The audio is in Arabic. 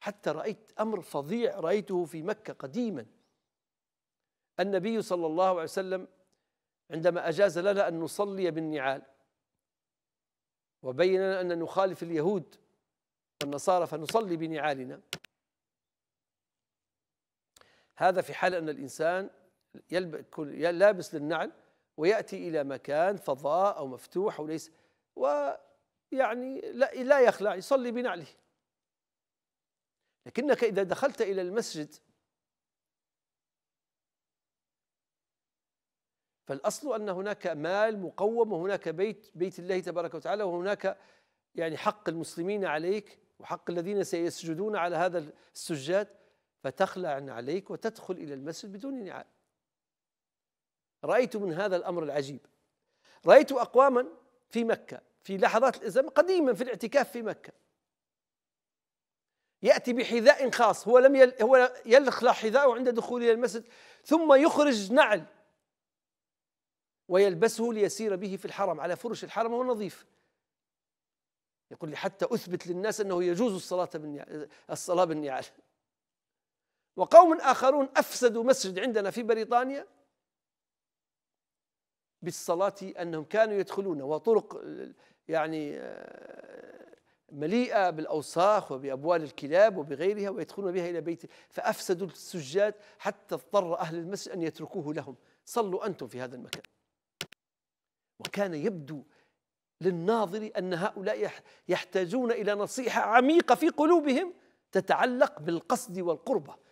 حتى رأيت أمر فظيع رأيته في مكة قديما النبي صلى الله عليه وسلم عندما أجاز لنا أن نصلي بالنعال وبين لنا أن نخالف اليهود والنصارى فنصلي بنعالنا هذا في حال أن الإنسان لابس للنعل ويأتي إلى مكان فضاء أو مفتوح أو ليس ويعني لا يخلع يصلي بنعله لكنك إذا دخلت إلى المسجد فالأصل أن هناك مال مقوم وهناك بيت بيت الله تبارك وتعالى وهناك يعني حق المسلمين عليك وحق الذين سيسجدون على هذا السجاد فتخلع عليك وتدخل إلى المسجد بدون نعال رأيت من هذا الأمر العجيب رأيت أقواما في مكة في لحظات الإزمة قديما في الاعتكاف في مكة يأتي بحذاء خاص هو لم يل هو يلخ حذاءه عند دخوله الى المسجد ثم يخرج نعل ويلبسه ليسير به في الحرم على فرش الحرم وهو نظيف يقول لي حتى أثبت للناس أنه يجوز الصلاة الصلاة بالنعال وقوم آخرون أفسدوا مسجد عندنا في بريطانيا بالصلاة أنهم كانوا يدخلون وطرق يعني آه، مليئة بالأوساخ وبأبوال الكلاب وبغيرها ويدخلون بها إلى بيت فأفسدوا السجاد حتى اضطر أهل المسجد أن يتركوه لهم صلوا أنتم في هذا المكان وكان يبدو للناظر أن هؤلاء يحتاجون إلى نصيحة عميقة في قلوبهم تتعلق بالقصد والقربة